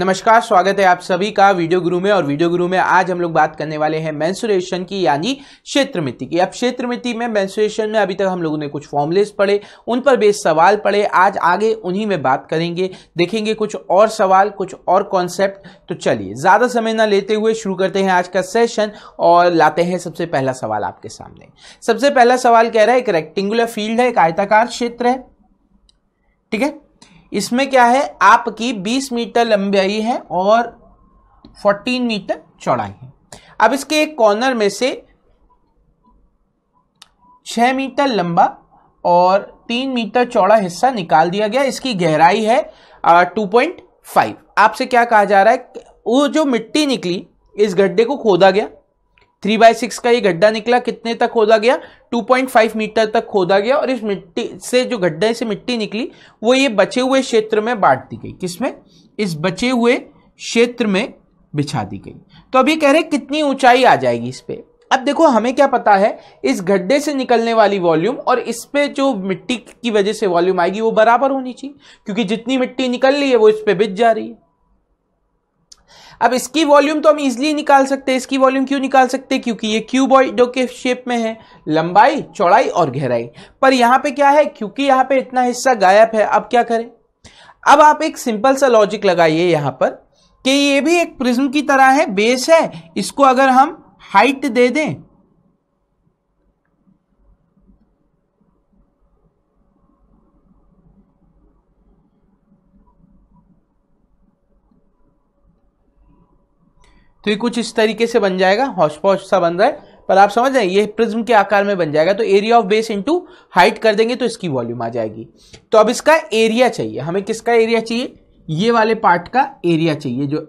नमस्कार स्वागत है आप सभी का वीडियो गुरु में और वीडियो गुरु में आज हम लोग बात करने वाले हैं मैंसुरेशन की यानी क्षेत्र मिति की अब क्षेत्र मिति में मैंसुरेशन में अभी तक हम लोगों ने कुछ फॉर्मुलेस पढ़े उन पर बेस सवाल पढ़े आज आगे उन्हीं में बात करेंगे देखेंगे कुछ और सवाल कुछ और कॉन्सेप्ट तो चलिए ज़्यादा समय ना लेते हुए शुरू करते हैं आज का सेशन और लाते हैं सबसे पहला सवाल आपके सामने सबसे पहला सवाल कह रहा है एक रेक्टेंगुलर फील्ड है एक आयताकार क्षेत्र है ठीक है इसमें क्या है आपकी 20 मीटर लंबाई है और 14 मीटर चौड़ाई है अब इसके एक कॉर्नर में से 6 मीटर लंबा और 3 मीटर चौड़ा हिस्सा निकाल दिया गया इसकी गहराई है टू पॉइंट फाइव आपसे क्या कहा जा रहा है वो जो मिट्टी निकली इस गड्ढे को खोदा गया थ्री बाय सिक्स का ये गड्ढा निकला कितने तक खोदा गया 2.5 मीटर तक खोदा गया और इस मिट्टी से जो गड्ढे से मिट्टी निकली वो ये बचे हुए क्षेत्र में बांट दी गई किसमें इस बचे हुए क्षेत्र में बिछा दी गई तो अब ये कह रहे कितनी ऊंचाई आ जाएगी इस पर अब देखो हमें क्या पता है इस गड्ढे से निकलने वाली वॉल्यूम और इस पर जो मिट्टी की वजह से वॉल्यूम आएगी वो बराबर होनी चाहिए क्योंकि जितनी मिट्टी निकल रही है वो इस पर बिछ जा रही है अब इसकी वॉल्यूम तो हम इजिली निकाल सकते हैं इसकी वॉल्यूम क्यों निकाल सकते हैं क्योंकि ये क्यूबॉइडो के शेप में है लंबाई चौड़ाई और गहराई पर यहां पे क्या है क्योंकि यहाँ पे इतना हिस्सा गायब है अब क्या करें अब आप एक सिंपल सा लॉजिक लगाइए यहां पर कि ये भी एक प्रिज्म की तरह है बेस है इसको अगर हम हाइट दे दें तो ये कुछ इस तरीके से बन जाएगा हॉस्पॉच सा बन रहा है पर आप समझ रहे हैं ये प्रिज्म के आकार में बन जाएगा तो area of base into height कर देंगे तो इसकी वॉल्यूम आ जाएगी तो अब इसका एरिया चाहिए हमें किसका एरिया चाहिए ये वाले पार्ट का एरिया चाहिए जो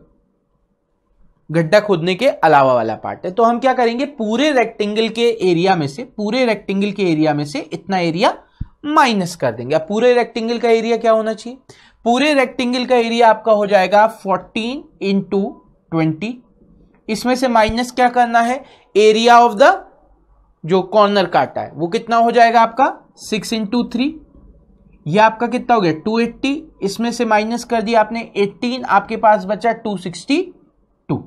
गड्ढा खोदने के अलावा वाला पार्ट है तो हम क्या करेंगे पूरे रेक्टेंगल के एरिया में से पूरे रेक्टेंगल के एरिया में से इतना एरिया माइनस कर देंगे अब पूरे रेक्टेंगल का एरिया क्या होना चाहिए पूरे रेक्टेंगल का एरिया आपका हो जाएगा 14 इंटू ट्वेंटी इसमें से माइनस क्या करना है एरिया ऑफ द जो कॉर्नर काटा है वो कितना हो जाएगा आपका सिक्स इंटू थ्री यह आपका कितना हो गया टू एट्टी इसमें से माइनस कर दिया आपने एट्टीन आपके पास बचा टू सिक्सटी टू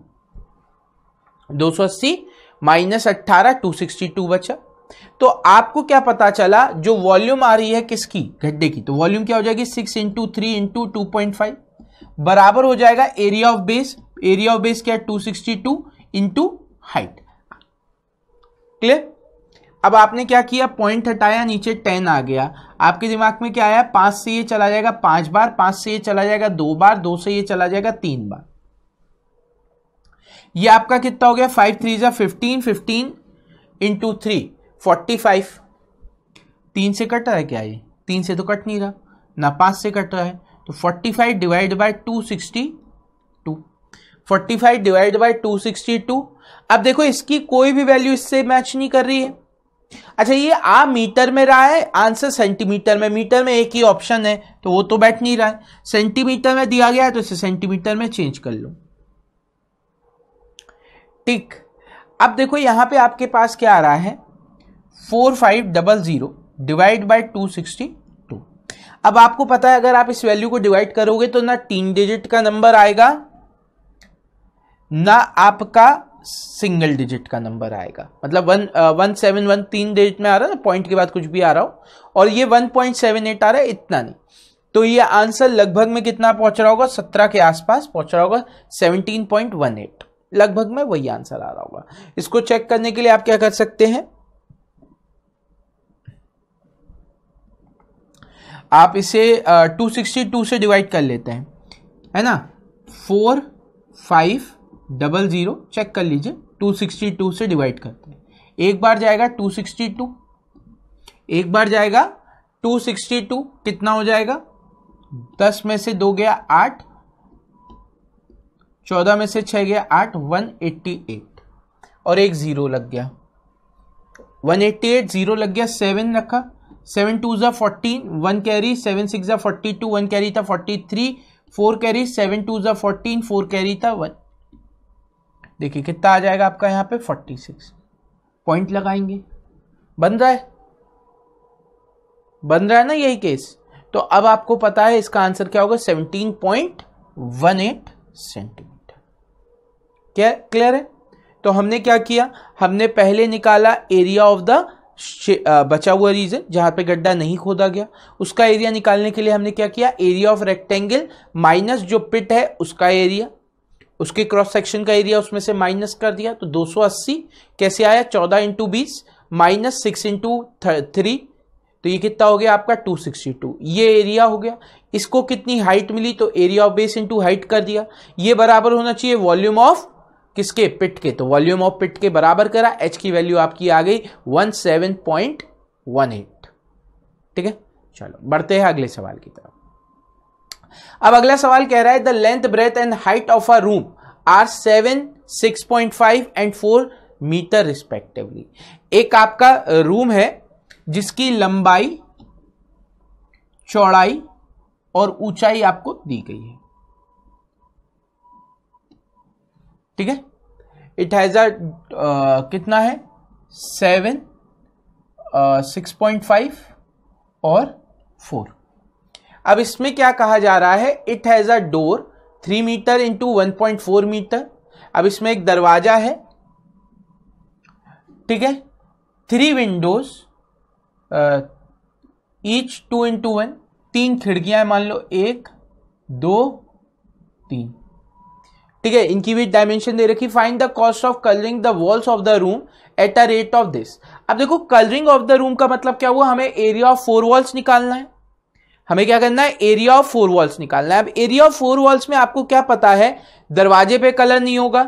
दो सौ अस्सी माइनस अट्ठारह टू सिक्सटी टू बचा तो आपको क्या पता चला जो वॉल्यूम आ रही है किसकी गड्ढे की तो वॉल्यूम क्या हो जाएगी six into three into two point five बराबर हो जाएगा area of base area of base क्या है two sixty two into height clear अब आपने क्या किया पॉइंट हटाया नीचे टेन आ गया आपके दिमाग में क्या आया पांच से ये चला जाएगा पांच बार पांच से ये चला जाएगा दो बार दो से ये चला जाएगा तीन बार ये आपका कितना हो गया फाइव थ्री जा fifteen fifteen into three forty five तीन से कट रहा है क्या ये तीन से तो कट नहीं रहा ना पांच से कट रहा है तो forty five divide by two sixty forty five divide by two sixty two अब देखो इसकी कोई भी वैल्यू इससे मैच नहीं कर रही है अच्छा ये आ मीटर में रहा है आंसर सेंटीमीटर में मीटर में एक ही ऑप्शन है तो वो तो बैठ नहीं रहा है सेंटीमीटर में दिया गया है तो इसे सेंटीमीटर में चेंज कर लो ठीक अब देखो यहां पे आपके पास क्या आ रहा है four five double zero divide by two sixty two अब आपको पता है अगर आप इस वैल्यू को डिवाइड करोगे तो ना तीन डिजिट का नंबर आएगा ना आपका सिंगल डिजिट का नंबर आएगा मतलब वन वन सेवन वन तीन डिजिट में आ रहा है ना पॉइंट के बाद कुछ भी आ रहा हो और ये वन पॉइंट सेवन एट आ रहा है इतना नहीं तो ये आंसर लगभग में कितना पहुंच रहा होगा सत्रह के आसपास पहुंच रहा होगा सेवनटीन पॉइंट वन एट लगभग में वही आंसर आ रहा होगा इसको चेक करने के लिए आप क्या कर सकते हैं आप इसे टू सिक्सटी टू से डिवाइड कर लेते हैं है ना four five double zero check कर लीजिए टू सिक्सटी टू से डिवाइड करते हैं एक बार जाएगा टू सिक्सटी टू एक बार जाएगा टू सिक्सटी टू कितना हो जाएगा दस में से दो गया आठ चौदह में से छः गया आठ वन एट्टी एट और एक ज़ीरो लग गया वन एट्टी एट ज़ीरो लग गया सेवन रखा सेवन टू ज़ा fourteen one carry seven six ज़ा फोर्टी टू वन कैरी था forty three four carry seven two ज़ा फोर्टीन फोर कैरी था वन देखिए कितना आ जाएगा आपका यहाँ पे फोर्टी सिक्स पॉइंट लगाएंगे बन रहा है बन रहा है ना यही केस तो अब आपको पता है इसका आंसर क्या होगा seventeen point one eight centimetre क्या क्लियर है तो हमने क्या किया हमने पहले निकाला एरिया ऑफ द बचा हुआ रीजन जहां पे गड्ढा नहीं खोदा गया उसका एरिया निकालने के लिए हमने क्या किया एरिया ऑफ रेक्टेंगल माइनस जो पिट है उसका एरिया उसके क्रॉस सेक्शन का एरिया उसमें से माइनस कर दिया तो 280 कैसे आया 14 इंटू बीस माइनस सिक्स इंटू थ्री तो ये कितना हो गया आपका 262 ये एरिया हो गया इसको कितनी हाइट मिली तो area of base into height कर दिया ये बराबर होना चाहिए वॉल्यूम ऑफ किसके पिट के तो वॉल्यूम ऑफ पिट के बराबर करा एच की वैल्यू आपकी आ गई वन ठीक है चलो बढ़ते हैं अगले सवाल की तरफ अब अगला सवाल कह रहा है the length breadth and height of a room are seven six point five and four metre respectively एक आपका रूम है जिसकी लंबाई चौड़ाई और ऊंचाई आपको दी गई है ठीक है इट हैज अ कितना है सेवन सिक्स पॉइंट फाइव और फोर अब इसमें क्या कहा जा रहा है it has a door three metre into one point four metre अब इसमें एक दरवाजा है ठीक है three windows each two into one तीन खिड़कियां मान लो एक दो तीन ठीक है इनकी भी डायमेंशन दे रखी find the cost of colouring the walls of the room at a rate of this अब देखो कलरिंग ऑफ द रूम का मतलब क्या हुआ हमें एरिया ऑफ फोर वॉल्स निकालना है हमें क्या करना है एरिया ऑफ फोर वॉल्स निकालना है अब एरिया ऑफ फोर वॉल्स में आपको क्या पता है दरवाजे पे कलर नहीं होगा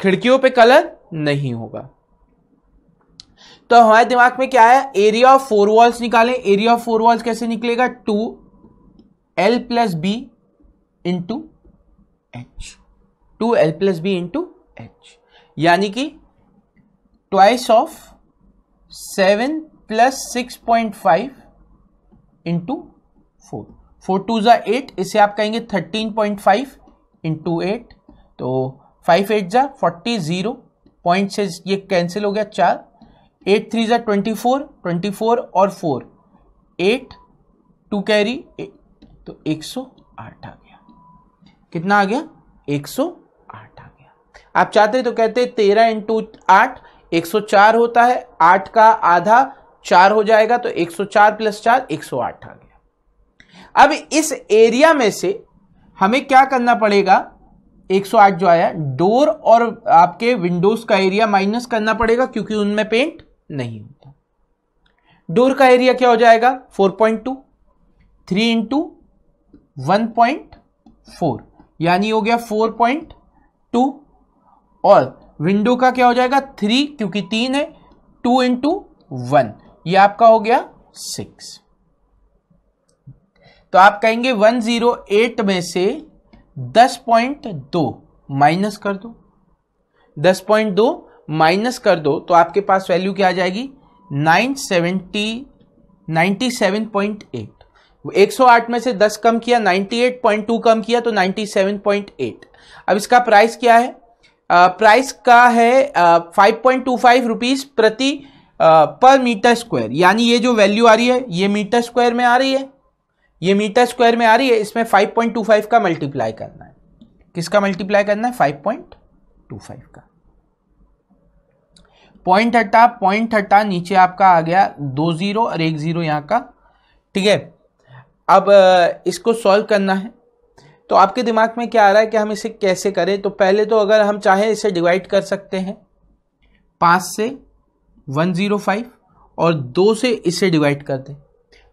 खिड़कियों पे कलर नहीं होगा तो हमारे दिमाग में क्या है एरिया ऑफ फोर वॉल्स निकालें एरिया ऑफ फोर वॉल्स कैसे निकलेगा two L plus B into H two L plus B into H यानी कि twice of seven plus six point five into four four two ज़ा eight इसे आप कहेंगे thirteen point five into eight तो five eight ज़ा forty zero point से ये कैंसिल हो गया चार एट थ्री ज़ा ट्वेंटी फोर ट्वेंटी फोर और फोर एट टू कैरी तो एक सौ आठ आ गया कितना आ गया एक सौ आठ आ गया आप चाहते तो कहते तेरह इंटू आठ एक सौ चार होता है आठ का आधा चार हो जाएगा तो एक सौ चार प्लस चार एक सौ आठ आ गया अब इस एरिया में से हमें क्या करना पड़ेगा 108 जो आया डोर और आपके विंडोज का एरिया माइनस करना पड़ेगा क्योंकि उनमें पेंट नहीं होता डोर का एरिया क्या हो जाएगा 4.2 point two three into one point four यानी हो गया 4.2 और विंडो का क्या हो जाएगा थ्री क्योंकि तीन है टू इंटू वन ये आपका हो गया सिक्स तो आप कहेंगे 108 में से 10.2 माइनस कर दो 10.2 माइनस कर दो तो आपके पास वैल्यू क्या आ जाएगी 970 97.8 108 में से 10 कम किया 98.2 कम किया तो 97.8 अब इसका प्राइस क्या है प्राइस का है five point two five rupees प्रति पर मीटर स्क्वायर यानी ये जो वैल्यू आ रही है ये मीटर स्क्वायर में आ रही है ये मीटर स्क्वायर में आ रही है इसमें 5.25 का मल्टीप्लाई करना है किसका मल्टीप्लाई करना है 5.25 का पॉइंट हटा पॉइंट हटा नीचे आपका आ गया दो जीरो और एक जीरो यहां का ठीक है अब इसको सॉल्व करना है तो आपके दिमाग में क्या आ रहा है कि हम इसे कैसे करें तो पहले तो अगर हम चाहें इसे डिवाइड कर सकते हैं पांच से वन जीरो फाइव और दो से इसे डिवाइड कर दें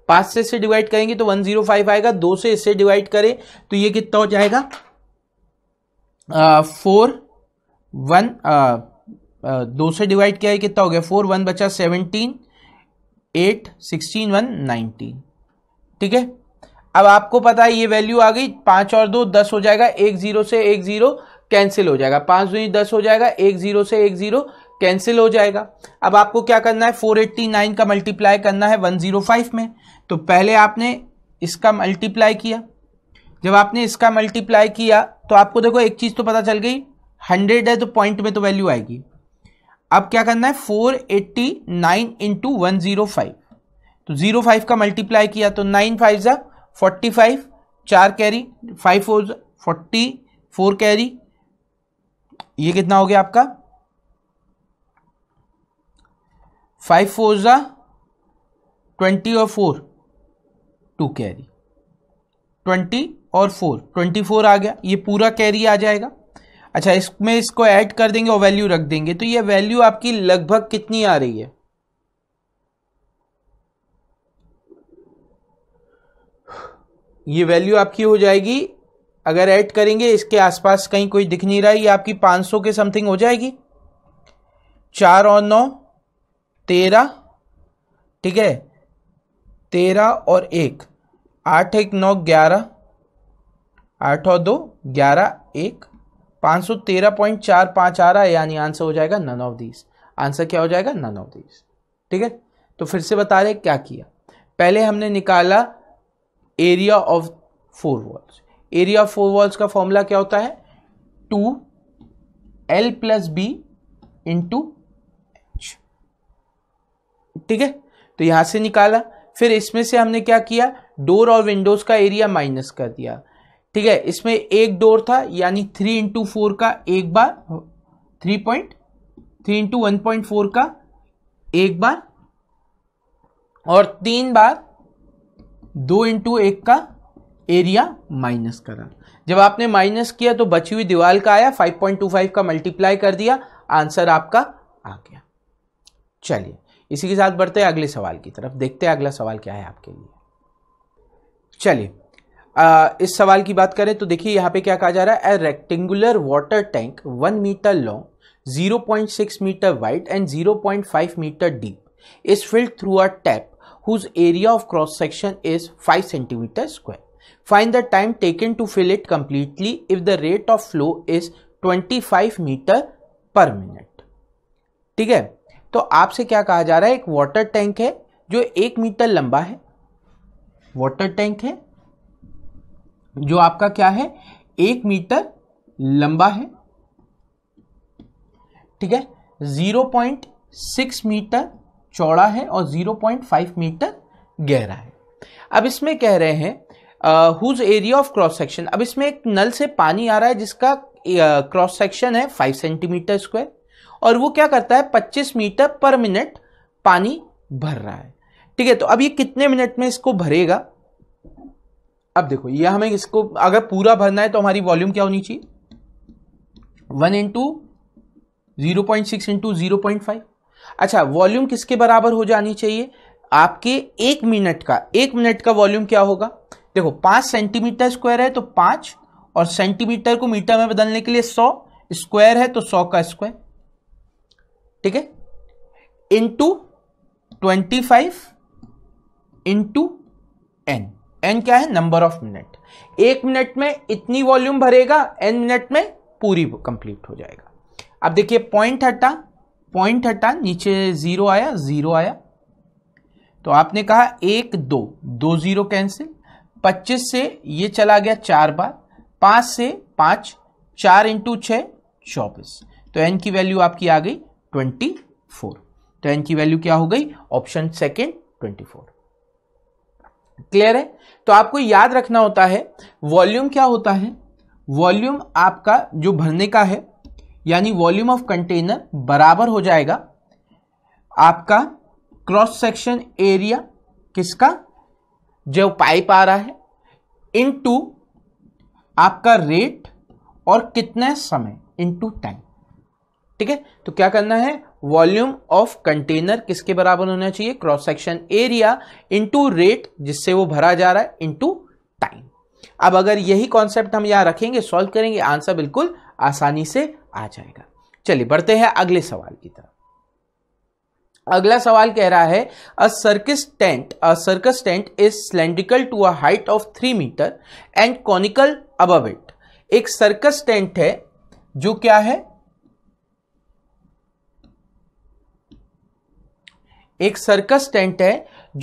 पांच से इससे डिवाइड करेंगे तो वन जीरो फाइव आएगा दो से इससे डिवाइड करें तो ये कितना हो जाएगा फोर वन दो से डिवाइड किया है कितना हो गया फोर वन बचा seventeen eight sixteen one nineteen ठीक है अब आपको पता है ये वैल्यू आ गई पांच और दो दस हो जाएगा एक जीरो से एक जीरो कैंसिल हो जाएगा पांच दो दस हो जाएगा एक जीरो से एक जीरो कैंसिल हो जाएगा अब आपको क्या करना है 489 का मल्टीप्लाई करना है 105 में तो पहले आपने इसका मल्टीप्लाई किया जब आपने इसका मल्टीप्लाई किया तो आपको देखो एक चीज़ तो पता चल गई हंड्रेड है तो पॉइंट में तो वैल्यू आएगी अब क्या करना है four eighty nine into one zero five तो जीरो फाइव का मल्टीप्लाई किया तो नाइन फाइव ज़ा फोर्टी फाइव चार कैरी five four forty four carry ये कितना हो गया आपका फाइव फोर ज़ा ट्वेंटी और फोर टू कैरी ट्वेंटी और फोर ट्वेंटी फोर आ गया ये पूरा कैरी आ जाएगा अच्छा इसमें इसको ऐड कर देंगे और वैल्यू रख देंगे तो ये वैल्यू आपकी लगभग कितनी आ रही है ये वैल्यू आपकी हो जाएगी अगर ऐड करेंगे इसके आसपास कहीं कोई दिख नहीं रहा है ये आपकी 500 के समथिंग हो जाएगी चार और नौ तेरह ठीक है तेरह और एक आठ एक नौ ग्यारह आठ और दो ग्यारह एक पाँच सौ तेरह पॉइंट चार पाँच आ रहा है यानी आंसर हो जाएगा नन ऑफ दीज आंसर क्या हो जाएगा नन ऑफ दीज ठीक है तो फिर से बता रहे क्या किया पहले हमने निकाला area of four walls area of four walls का फॉर्मूला क्या होता है two L plus B into ठीक है तो यहाँ से निकाला फिर इसमें से हमने क्या किया डोर और विंडोज़ का एरिया माइनस कर दिया ठीक है इसमें एक डोर था यानी थ्री इंटू फोर का एक बार three point three into one point four का एक बार और तीन बार दो इंटू एक का एरिया माइनस करा जब आपने माइनस किया तो बची हुई दीवार का आया 5.25 का मल्टीप्लाई कर दिया आंसर आपका आ गया चलिए इसी के साथ बढ़ते हैं अगले सवाल की तरफ देखते हैं अगला सवाल क्या है आपके लिए चलिए इस सवाल की बात करें तो देखिए यहाँ पे क्या कहा जा रहा है a rectangular water tank one metre long zero point six metre wide and zero point five metre deep is filled through a tap whose area of cross section is five centimetre square find the time taken to fill it completely if the rate of flow is 25 metre per minute ठीक है तो आपसे क्या कहा जा रहा है एक वाटर टैंक है जो एक मीटर लंबा है वाटर टैंक है जो आपका क्या है एक मीटर लंबा है ठीक है जीरो पॉइंट सिक्स मीटर चौड़ा है और जीरो पॉइंट फाइव मीटर गहरा है अब इसमें कह रहे हैं whose area of cross section अब इसमें एक नल से पानी आ रहा है जिसका क्रॉस uh, सेक्शन है फाइव सेंटीमीटर स्क्वायर और वो क्या करता है 25 मीटर पर मिनट पानी भर रहा है ठीक है तो अब ये कितने मिनट में इसको भरेगा अब देखो ये हमें इसको अगर पूरा भरना है तो हमारी वॉल्यूम क्या होनी चाहिए one into zero point six into zero point five अच्छा वॉल्यूम किसके बराबर हो जानी चाहिए आपके एक मिनट का एक मिनट का वॉल्यूम क्या होगा देखो पांच सेंटीमीटर स्क्वायर है तो पांच और सेंटीमीटर को मीटर में बदलने के लिए सौ स्क्वायर है तो सौ का स्क्वायर ठीक है into twenty five into N N क्या है नंबर ऑफ मिनट एक मिनट में इतनी वॉल्यूम भरेगा एन मिनट में पूरी कंप्लीट हो जाएगा अब देखिए पॉइंट हटा पॉइंट हटा नीचे जीरो आया जीरो आया तो आपने कहा एक दो दो जीरो कैंसिल पच्चीस से ये चला गया चार बार पांच से पांच चार इंटू छ चौबीस तो एन की वैल्यू आपकी आ गई ट्वेंटी फोर तो एन की वैल्यू क्या हो गई option second twenty four clear है तो आपको याद रखना होता है वॉल्यूम क्या होता है वॉल्यूम आपका जो भरने का है यानी वॉल्यूम ऑफ कंटेनर बराबर हो जाएगा आपका क्रॉस सेक्शन एरिया किसका जो पाइप आ रहा है इन टू आपका रेट और कितने समय इन टू टाइम ठीक है तो क्या करना है वॉल्यूम ऑफ कंटेनर किसके बराबर होना चाहिए cross section area into rate जिससे वो भरा जा रहा है इंटू टाइम अब अगर यही कॉन्सेप्ट हम यहां रखेंगे सॉल्व करेंगे आंसर बिल्कुल आसानी से आ जाएगा चलिए बढ़ते हैं अगले सवाल की तरफ अगला सवाल कह रहा है a circus tent a circus tent is cylindrical to a height of three metre and conical अब इट एक सर्कस टेंट है जो क्या है एक सर्कस टेंट है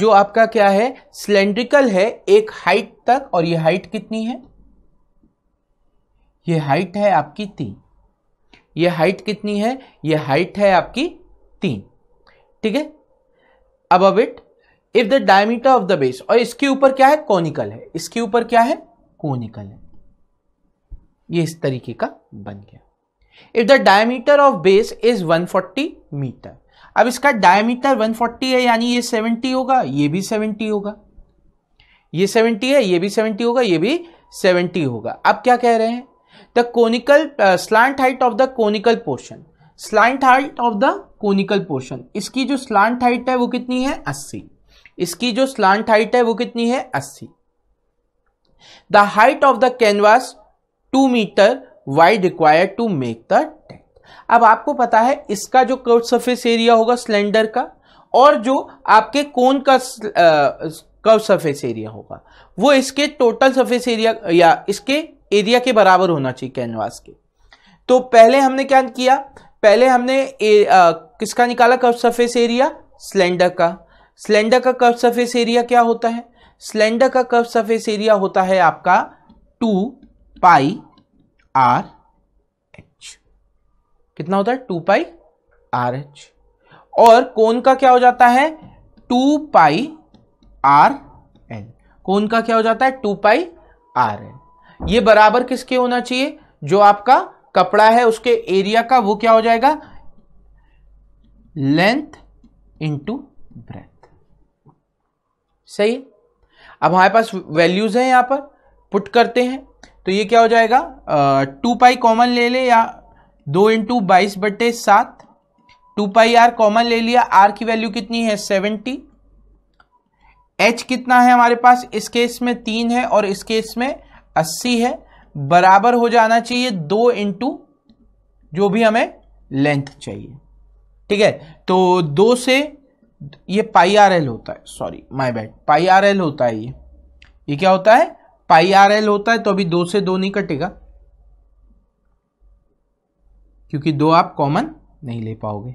जो आपका क्या है सिलेंड्रिकल है एक हाइट तक और ये हाइट कितनी है ये हाइट है आपकी तीन ये हाइट कितनी है ये हाइट है आपकी तीन ठीक है अब अब it if the diameter of the base और इसके ऊपर क्या है कॉनिकल है इसके ऊपर क्या है कॉनिकल है ये इस तरीके का बन गया if the diameter of base is 140 metre अब इसका डायमीटर 140 है यानी ये 70 होगा ये भी 70 होगा ये 70 है ये भी 70 होगा ये भी 70 होगा अब क्या कह रहे हैं the conical slant height of the conical portion slant height of the conical portion इसकी जो स्लांट हाइट है वो कितनी है 80 इसकी जो स्लांट हाइट है वो कितनी है 80 the height of the canvas two metre wide required to make the अब आपको पता है इसका जो कर्व सरफेस एरिया होगा सिलेंडर का और जो आपके कोन का कर्व सरफेस एरिया होगा वो इसके टोटल सरफेस एरिया या इसके एरिया के बराबर होना चाहिए कैनवास के तो पहले हमने क्या किया पहले हमने ए, आ, किसका निकाला कर्व सरफेस एरिया सिलेंडर का सिलेंडर का कर्व सरफेस एरिया क्या होता है सिलेंडर का कर्व सरफेस एरिया होता है आपका टू पाई आर कितना होता है टू पाई आर एच और कोन का क्या हो जाता है two pi R and cone का क्या हो जाता है टू पाई आर एन ये बराबर किसके होना चाहिए जो आपका कपड़ा है उसके एरिया का वो क्या हो जाएगा लेंथ इंटू ब्रेथ सही अब हमारे पास वैल्यूज हैं यहां पर पुट करते हैं तो ये क्या हो जाएगा टू पाई कॉमन ले ले या दो इंटू बाईस बटे सात टू पाई आर कॉमन ले लिया आर की वैल्यू कितनी है सेवेंटी एच कितना है हमारे पास इस केस में तीन है और इस केस में अस्सी है बराबर हो जाना चाहिए दो इंटू जो भी हमें लेंथ चाहिए ठीक है तो दो से ये पाई आर एल होता है sorry my bad pi R L होता है ये ये क्या होता है पाई आर एल होता है तो अभी दो से दो नहीं कटेगा क्योंकि दो आप कॉमन नहीं ले पाओगे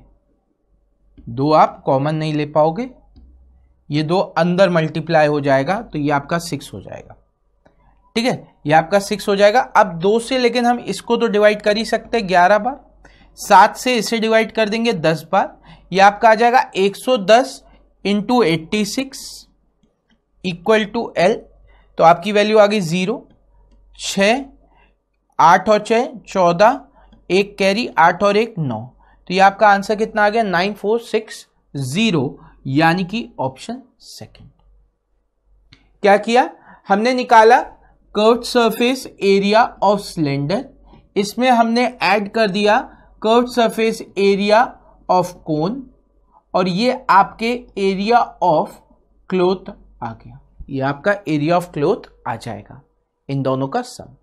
दो आप कॉमन नहीं ले पाओगे ये दो अंदर मल्टीप्लाई हो जाएगा तो ये आपका सिक्स हो जाएगा ठीक है ये आपका सिक्स हो जाएगा अब दो से लेकिन हम इसको तो डिवाइड कर ही सकते हैं ग्यारह बार सात से इसे डिवाइड कर देंगे दस बार ये आपका आ जाएगा एक सौ दस into eighty six equal to L तो आपकी वैल्यू आ गई ज़ीरो छः आठ और छः चौदह एक कैरी आठ और एक नौ तो ये आपका आंसर कितना आ गया नाइन फोर सिक्स जीरो यानी कि ऑप्शन सेकंड क्या किया हमने निकाला curve surface area of cylinder इसमें हमने ऐड कर दिया curve surface area of cone और ये आपके एरिया ऑफ क्लोथ आ गया ये आपका एरिया ऑफ क्लोथ आ जाएगा इन दोनों का सम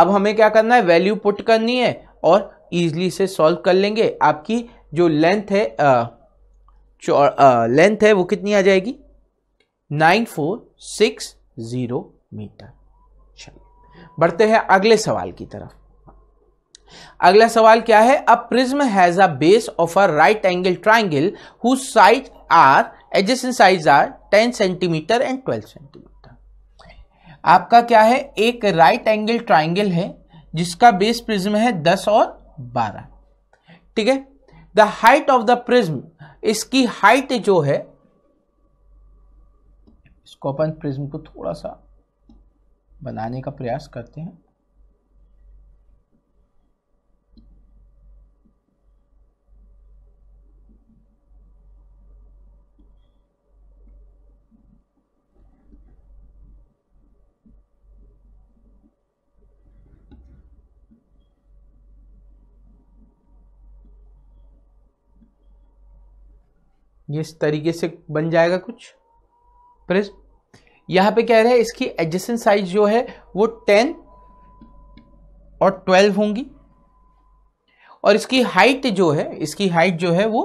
अब हमें क्या करना है वैल्यू पुट करनी है और ईजिली से सॉल्व कर लेंगे आपकी जो लेंथ है लेंथ है वो कितनी आ जाएगी nine four six zero metre चलिए बढ़ते हैं अगले सवाल की तरफ अगला सवाल क्या है a prism has a base of a right angle triangle who side are adjacent size are ten centimetre and twelve centimetre आपका क्या है एक राइट एंगल ट्राइंगल है जिसका बेस प्रिज्म है दस और बारह ठीक है the height of the prism इसकी हाइट जो है इसको अपन प्रिज्म को थोड़ा सा बनाने का प्रयास करते हैं ये इस तरीके से बन जाएगा कुछ प्रिज्म यहां पे कह रहे हैं इसकी एडजेसेंट साइज जो है वो टेन और ट्वेल्व होंगी और इसकी हाइट जो है इसकी हाइट जो है वो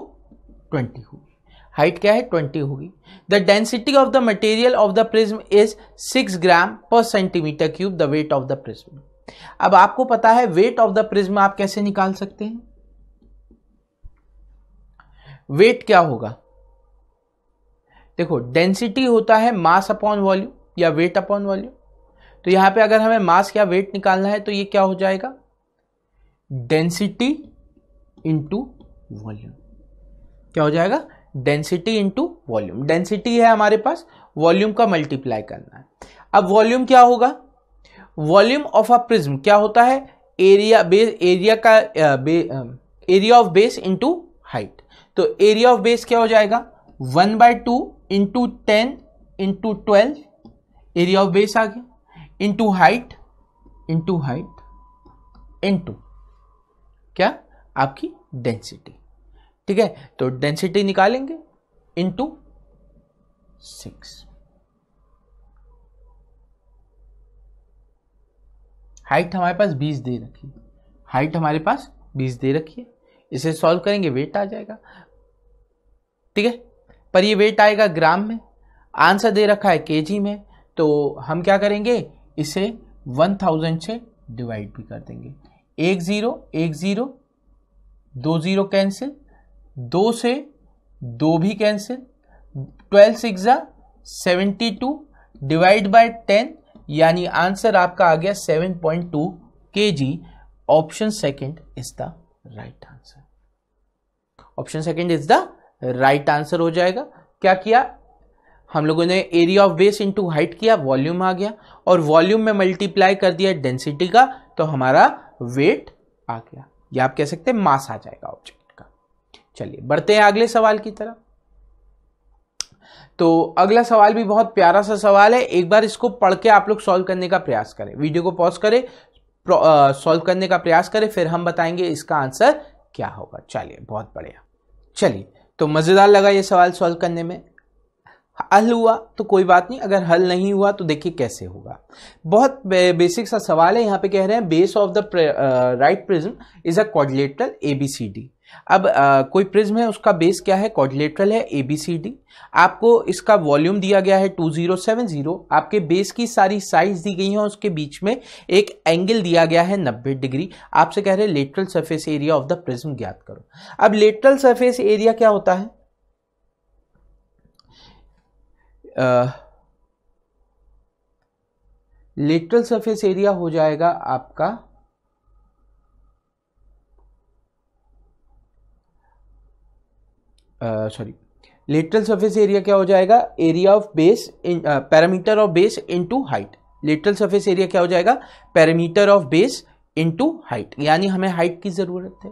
ट्वेंटी होगी हाइट क्या है ट्वेंटी होगी the density of the material of the prism is six gram per centimetre cube the weight of the prism अब आपको पता है वेट ऑफ द प्रिज्म आप कैसे निकाल सकते हैं वेट क्या होगा देखो डेंसिटी होता है मास अपॉन वॉल्यूम या वेट अपॉन वॉल्यूम तो यहां पे अगर हमें मास या वेट निकालना है तो ये क्या हो जाएगा डेंसिटी इंटू वॉल्यूम क्या हो जाएगा डेंसिटी इंटू वॉल्यूम डेंसिटी है हमारे पास वॉल्यूम का मल्टीप्लाई करना है अब वॉल्यूम क्या होगा वॉल्यूम ऑफ अ प्रिज्म क्या होता है एरिया बेस एरिया का area of base into height तो एरिया ऑफ बेस क्या हो जाएगा one by two into ten into twelve area of base आ गया into height into height into क्या आपकी डेंसिटी ठीक है तो डेंसिटी निकालेंगे इंटू सिक्स हाइट हमारे पास बीस दे रखी है हाइट हमारे पास बीस दे रखी है इसे सॉल्व करेंगे वेट आ जाएगा ठीक है पर ये वेट आएगा ग्राम में आंसर दे रखा है केजी में तो हम क्या करेंगे इसे 1000 से डिवाइड भी कर देंगे एक ज़ीरो एक ज़ीरो दो ज़ीरो कैंसिल दो से दो भी cancel twelve six seventy two divide by ten यानी आंसर आपका आ गया सेवन पॉइंट टू के जी option second is the right answer option second is the right answer हो जाएगा क्या किया हम लोगों ने area of base into height किया वॉल्यूम आ गया और वॉल्यूम में मल्टीप्लाई कर दिया डेंसिटी का तो हमारा वेट आ गया या आप कह सकते हैं मास आ जाएगा ऑब्जेक्ट का चलिए बढ़ते हैं अगले सवाल की तरफ तो अगला सवाल भी बहुत प्यारा सा सवाल है एक बार इसको पढ़ के आप लोग सॉल्व करने का प्रयास करें वीडियो को पॉज करें सॉल्व करने का प्रयास करें फिर हम बताएंगे इसका आंसर क्या होगा चलिए बहुत बढ़िया चलिए तो मज़ेदार लगा ये सवाल सॉल्व करने में हल हुआ तो कोई बात नहीं अगर हल नहीं हुआ तो देखिए कैसे होगा बहुत बेसिक सा सवाल है यहाँ पे कह रहे हैं base of the right prism is a quadrilateral A B C D अब आ, कोई प्रिज्म है उसका बेस क्या है कॉर्डिलेटरल है ए बी सी डी आपको इसका वॉल्यूम दिया गया है 2070 आपके बेस की सारी साइज दी गई है उसके बीच में एक एंगल दिया गया है 90 डिग्री आपसे कह रहे हैं lateral surface area of the prism ज्ञात करो अब लेटरल सरफेस एरिया क्या होता है लेटरल सरफेस एरिया हो जाएगा आपका सॉरी लेटरल सरफेस एरिया क्या हो जाएगा area of base parameter of base into height lateral surface area क्या हो जाएगा parameter of base into height यानी हमें हाइट की ज़रूरत है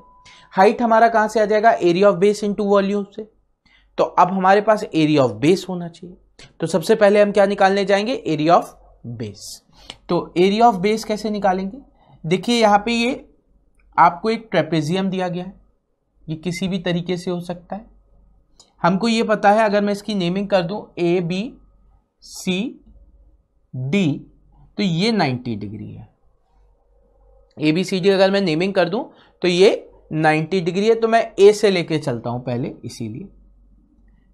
हाइट हमारा कहाँ से आ जाएगा area of base into volume से तो अब हमारे पास एरिया ऑफ बेस होना चाहिए तो सबसे पहले हम क्या निकालने जाएंगे एरिया ऑफ बेस तो एरिया ऑफ बेस कैसे निकालेंगे देखिए यहाँ पे ये आपको एक ट्रेपेजियम दिया गया है ये किसी भी तरीके से हो सकता है हमको ये पता है अगर मैं इसकी नेमिंग कर दूं ए बी सी डी तो ये 90 डिग्री है ए बी सी डी अगर मैं नेमिंग कर दूं तो ये 90 डिग्री है तो मैं ए से लेके चलता हूं पहले इसीलिए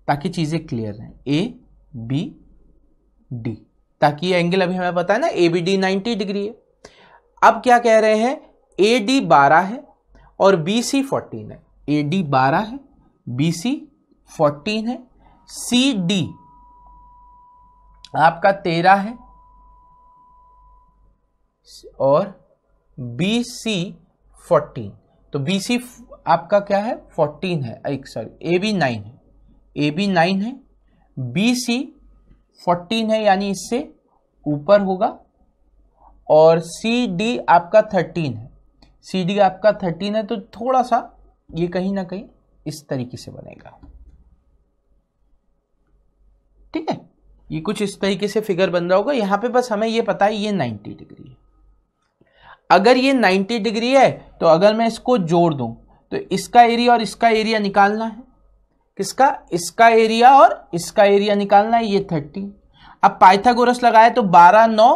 ताकि चीज़ें क्लियर रहें ए बी डी ताकि ये एंगल अभी हमें पता है ना A B D ninety degree है अब क्या कह रहे हैं ए डी बारह है और बी सी फोर्टीन है ए डी बारह है बी सी फोर्टीन है सी डी आपका तेरह है और बी सी फोर्टीन तो बी सी आपका क्या है फोर्टीन है एक सॉरी ए बी नाइन है ए बी नाइन है बी सी फोर्टीन है यानी इससे ऊपर होगा और सी डी आपका थर्टीन है सी डी आपका थर्टीन है तो थोड़ा सा ये कहीं ना कहीं इस तरीके से बनेगा ठीक है ये कुछ इस तरीके से फिगर बन रहा होगा यहाँ पे बस हमें ये पता है ये 90 डिग्री है अगर ये 90 डिग्री है तो अगर मैं इसको जोड़ दूँ तो इसका एरिया और इसका एरिया निकालना है किसका इसका एरिया और इसका एरिया निकालना है ये थर्टी अब पाइथागोरस लगाए तो बारह नौ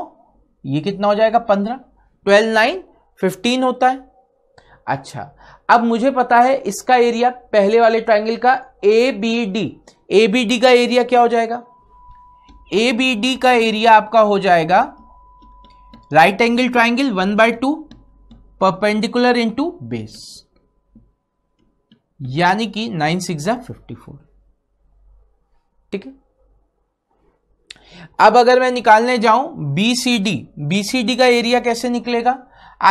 ये कितना हो जाएगा पंद्रह ट्वेल्व नाइन फिफ्टीन होता है अच्छा अब मुझे पता है इसका एरिया पहले वाले ट्राइंगल का A B D A B D का एरिया क्या हो जाएगा ए बी डी का एरिया आपका हो जाएगा right angle triangle one by two perpendicular into base यानी कि नाइन सिक्स फिफ्टी फोर ठीक है अब अगर मैं निकालने जाऊं B C D B C D का एरिया कैसे निकलेगा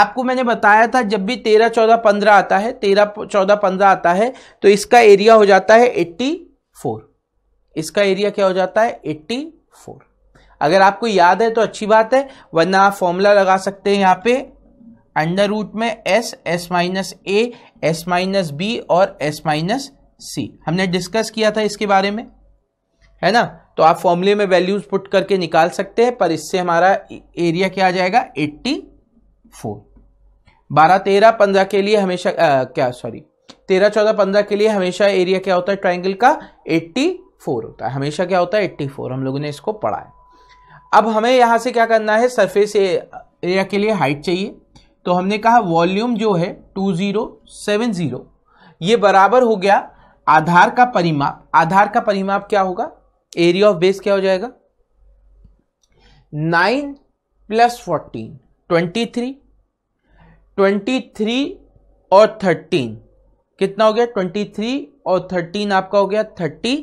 आपको मैंने बताया था जब भी तेरह चौदह पंद्रह आता है तेरह चौदह पंद्रह आता है तो इसका एरिया हो जाता है एट्टी फोर इसका एरिया क्या हो जाता है एट्टी फोर अगर आपको याद है तो अच्छी बात है वरना आप फॉर्मूला लगा सकते हैं यहाँ पे अंडर रूट में S S minus A S minus B और एस माइनस सी हमने डिस्कस किया था इसके बारे में है ना तो आप फॉर्मूले में वैल्यूज पुट करके निकाल सकते हैं पर इससे हमारा एरिया क्या आ जाएगा एट्टी फोर बारह तेरह पंद्रह के लिए हमेशा आ, क्या सॉरी तेरह चौदह पंद्रह के लिए हमेशा एरिया क्या होता है ट्राइंगल का एट्टी फोर होता है हमेशा क्या होता है एट्टी फोर हम लोगों ने इसको पढ़ा है अब हमें यहाँ से क्या करना है सरफेस एरिया के लिए हाइट चाहिए तो हमने कहा वॉल्यूम जो है टू ज़ीरो सेवन ज़ीरो ये बराबर हो गया आधार का परिमाप आधार का परिमाप क्या होगा एरिया ऑफ बेस क्या हो जाएगा nine plus fourteen twenty three twenty three और थर्टीन कितना हो गया ट्वेंटी थ्री और थर्टीन आपका हो गया थर्टी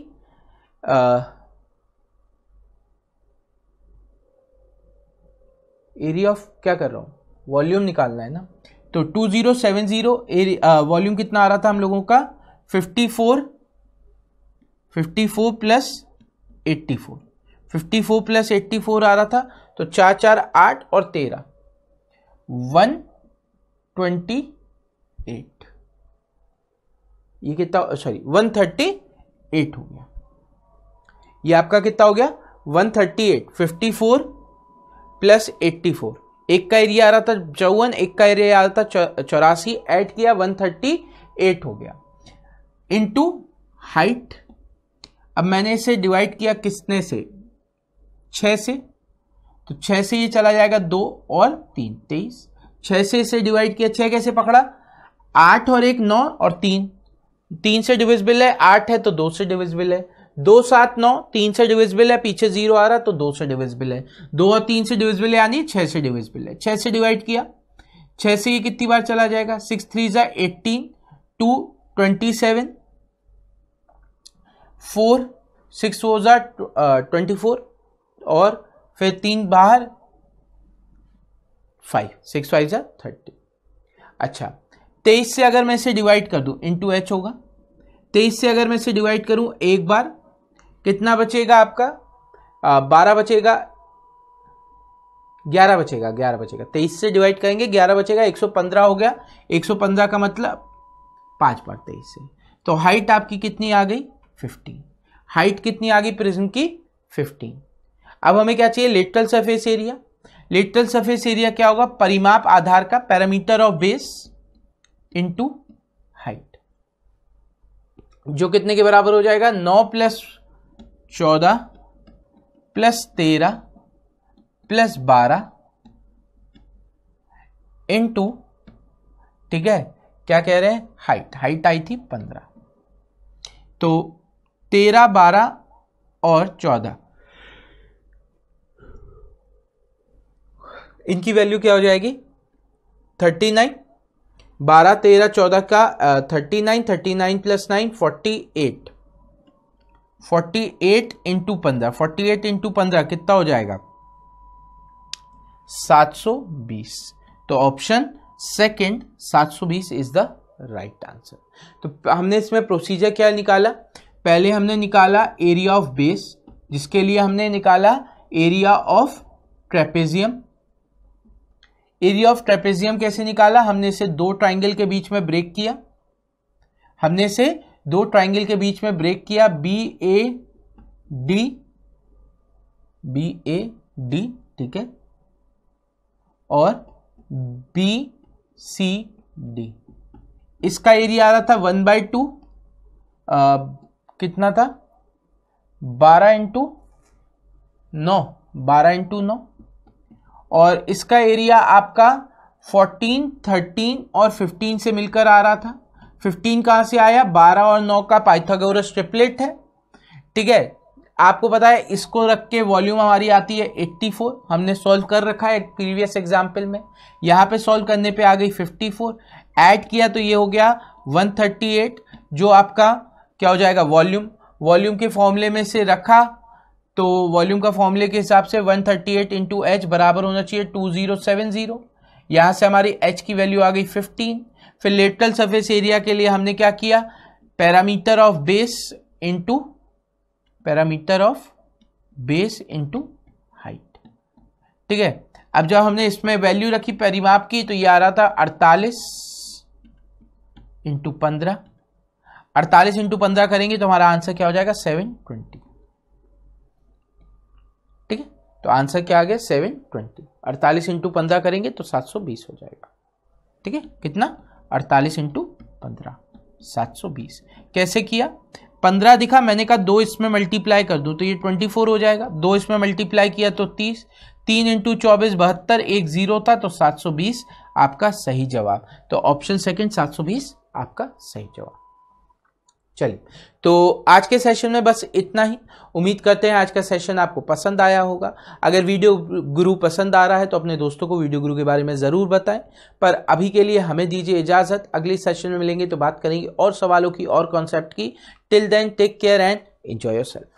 एरिया uh, ऑफ क्या कर रहा हूँ वॉल्यूम निकालना है ना तो 2070 वॉल्यूम uh, कितना आ रहा था हम लोगों का 54 54 प्लस 84 54 प्लस 84 आ रहा था तो चार चार आठ और तेरह वन ट्वेंटी एट ये कितना सॉरी वन थर्टी एट हो गया ये आपका कितना हो गया 138 54 प्लस 84 एक का एरिया आ रहा था चौवन एक का एरिया आ रहा था चौरासी ऐड किया 138 हो गया इनटू हाइट अब मैंने इसे डिवाइड किया किसने से छ से तो छ से ये चला जाएगा दो और तीन तेईस छ से इसे डिवाइड किया छह कैसे पकड़ा आठ और एक नौ और तीन तीन से डिविजिबल है आठ है तो दो से डिविजिबल है दो सात नौ तीन से डिविजिबल है पीछे जीरो आ रहा तो दो से डिविजिबल है दो और तीन से डिविजिबल यानी छह से डिविजिबल है छह से डिवाइड किया छह से ये कितनी बार चला जाएगा सिक्स थ्री जा eighteen two twenty seven four six वो जा ट्वेंटी फोर और फिर तीन बाहर फाइव सिक्स फाइव जा थर्टी अच्छा तेईस से अगर मैं इसे डिवाइड कर दूं इनटू एच होगा तेईस से अगर मैं इसे डिवाइड करूं एक बार कितना बचेगा आपका बारह बचेगा ग्यारह बचेगा ग्यारह बचेगा तेईस से डिवाइड करेंगे ग्यारह बचेगा एक सौ पंद्रह हो गया एक सौ पंद्रह का मतलब पाँच बार तेईस से तो हाइट आपकी कितनी आ गई फिफ्टीन हाइट कितनी आ गई प्रिज्म की फिफ्टीन अब हमें क्या चाहिए lateral surface area lateral surface area क्या होगा परिमाप आधार का parameter of base into height जो कितने के बराबर हो जाएगा नौ प्लस चौदह प्लस तेरह प्लस बारह इंटू ठीक है क्या कह रहे हैं हाइट हाइट आई थी पंद्रह तो तेरह बारह और चौदह इनकी वैल्यू क्या हो जाएगी थर्टी नाइन बारह तेरह चौदह का thirty nine thirty nine plus nine forty eight forty eight into पंद्रह फोर्टी एट इंटू पंद्रह कितना हो जाएगा सात सौ बीस तो ऑप्शन सेकेंड सात सौ बीस इज द राइट आंसर तो हमने इसमें प्रोसीजर क्या निकाला पहले हमने निकाला एरिया ऑफ बेस जिसके लिए हमने निकाला area of trapezium area of trapezium कैसे निकाला हमने इसे दो ट्राइंगल के बीच में ब्रेक किया हमने इसे दो ट्राइंगल के बीच में ब्रेक किया B A D B A D ठीक है और बी सी डी इसका एरिया आ रहा था वन बाई टू कितना था बारह इंटू नौ बारह इंटू नौ और इसका एरिया आपका फोर्टीन थर्टीन और फिफ्टीन से मिलकर आ रहा था फिफ्टीन कहाँ से आया बारह और नौ का पाइथागोरस ट्रिपलेट है ठीक है आपको पता है इसको रख के वॉल्यूम हमारी आती है 84 हमने सॉल्व कर रखा है प्रीवियस एग्जाम्पल में यहाँ पे सॉल्व करने पे आ गई 54 ऐड किया तो ये हो गया 138 जो आपका क्या हो जाएगा वॉल्यूम वॉल्यूम के फॉर्मूले में से रखा तो वॉल्यूम का फॉर्मूले के हिसाब से 138 थर्टी एट इंटू एच बराबर होना चाहिए 2070 जीरो यहाँ से हमारी एच की वैल्यू आ गई फिफ्टीन फिर लेटरल सरफेस एरिया के लिए हमने क्या किया parameter of base into parameter of base into height ठीक है अब जब हमने इसमें वैल्यू रखी परिमाप की तो ये आ रहा था अड़तालीस इंटू पंद्रह अड़तालीस इंटू पंद्रह करेंगे तो हमारा आंसर क्या हो जाएगा सेवन ट्वेंटी ठीक है तो आंसर क्या आ गया सेवन ट्वेंटी अड़तालीस इंटू पंद्रह करेंगे तो सात सौ बीस हो जाएगा ठीक है कितना अड़तालीस इंटू पंद्रह सात सौ बीस कैसे किया पंद्रह दिखा मैंने कहा दो इसमें मल्टीप्लाई कर दूँ तो ये ट्वेंटी फोर हो जाएगा दो इसमें मल्टीप्लाई किया तो तीस तीन इंटू चौबीस बहत्तर एक जीरो था तो सात सौ बीस आपका सही जवाब तो ऑप्शन सेकेंड सात सौ बीस आपका सही जवाब चलिए तो आज के सेशन में बस इतना ही उम्मीद करते हैं आज का सेशन आपको पसंद आया होगा अगर वीडियो गुरु पसंद आ रहा है तो अपने दोस्तों को वीडियो गुरु के बारे में ज़रूर बताएं पर अभी के लिए हमें दीजिए इजाज़त अगले सेशन में मिलेंगे तो बात करेंगे और सवालों की और कॉन्सेप्ट की till then take care and enjoy your self